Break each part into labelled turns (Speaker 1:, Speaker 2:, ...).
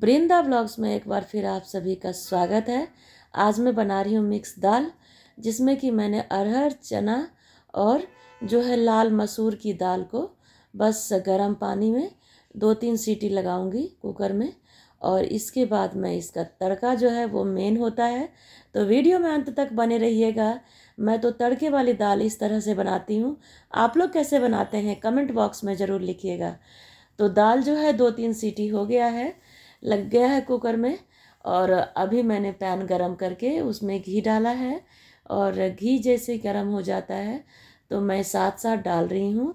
Speaker 1: ब्रिंदा blogs में एक बार फिर आप सभी का स्वागत है आज मैं बना रही हूँ मिक्स दाल जिसमें कि मैंने अरहर चना और जो है लाल मसूर की दाल को बस गर्म पानी में दो तीन सीटी लगाऊंगी कुकर में और इसके बाद मैं इसका तड़का जो है वो मेन होता है तो वीडियो में अंत तक बने रहिएगा मैं तो तड़के वाली दाल इस तरह से बनाती हूँ आप लोग कैसे बनाते हैं कमेंट बॉक्स में ज़रूर लिखिएगा तो दाल जो है दो तीन सीटी हो गया है लग गया है कुकर में और अभी मैंने पैन गरम करके उसमें घी डाला है और घी जैसे गरम हो जाता है तो मैं साथ साथ डाल रही हूँ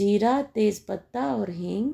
Speaker 1: जीरा तेज़पत्ता और हींग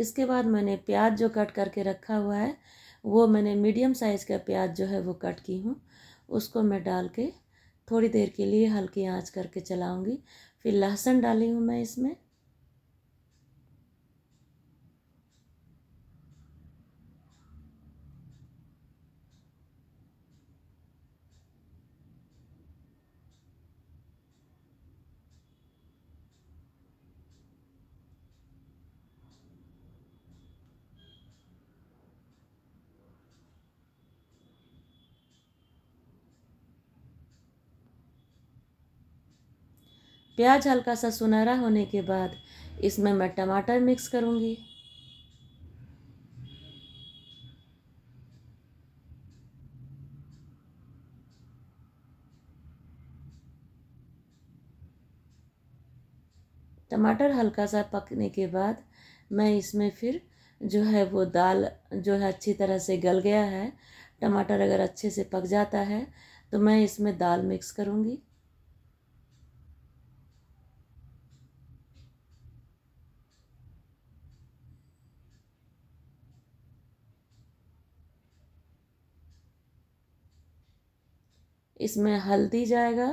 Speaker 1: इसके बाद मैंने प्याज जो कट करके रखा हुआ है वो मैंने मीडियम साइज़ का प्याज जो है वो कट की हूँ उसको मैं डाल के थोड़ी देर के लिए हल्की आंच करके चलाऊँगी फिर लहसुन डाली हूँ मैं इसमें प्याज हल्का सा सुनहरा होने के बाद इसमें मैं टमाटर मिक्स करूँगी टमाटर हल्का सा पकने के बाद मैं इसमें फिर जो है वो दाल जो है अच्छी तरह से गल गया है टमाटर अगर अच्छे से पक जाता है तो मैं इसमें दाल मिक्स करूँगी इसमें हल्दी जाएगा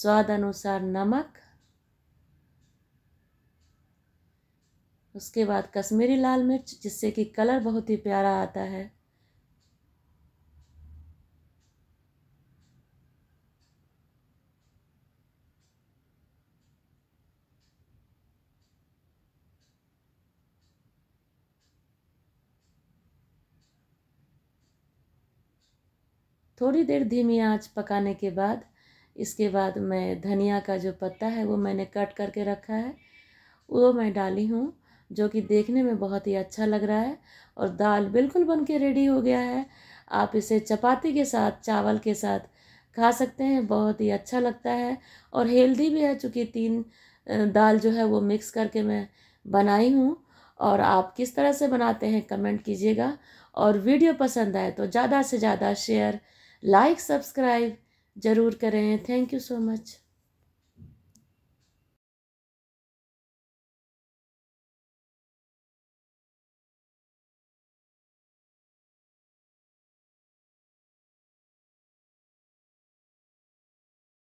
Speaker 1: स्वाद अनुसार नमक उसके बाद कश्मीरी लाल मिर्च जिससे कि कलर बहुत ही प्यारा आता है थोड़ी देर धीमी आंच पकाने के बाद इसके बाद मैं धनिया का जो पत्ता है वो मैंने कट करके रखा है वो मैं डाली हूँ जो कि देखने में बहुत ही अच्छा लग रहा है और दाल बिल्कुल बन के रेडी हो गया है आप इसे चपाती के साथ चावल के साथ खा सकते हैं बहुत ही अच्छा लगता है और हेल्दी भी है चूँकि तीन दाल जो है वो मिक्स करके मैं बनाई हूँ और आप किस तरह से बनाते हैं कमेंट कीजिएगा और वीडियो पसंद आए तो ज़्यादा से ज़्यादा शेयर लाइक सब्सक्राइब ज़रूर करें थैंक यू सो मच